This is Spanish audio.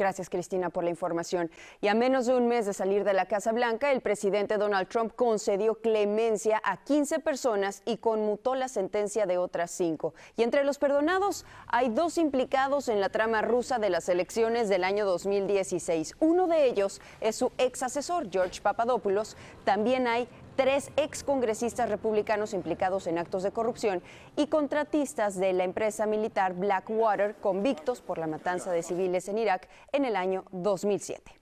Gracias, Cristina, por la información. Y a menos de un mes de salir de la Casa Blanca, el presidente Donald Trump concedió clemencia a 15 personas y conmutó la sentencia de otras cinco. Y entre los perdonados hay dos implicados en la trama rusa de las elecciones del año 2016. Uno de ellos es su ex asesor, George Papadopoulos. También hay tres excongresistas republicanos implicados en actos de corrupción y contratistas de la empresa militar Blackwater convictos por la matanza de civiles en Irak en el año 2007.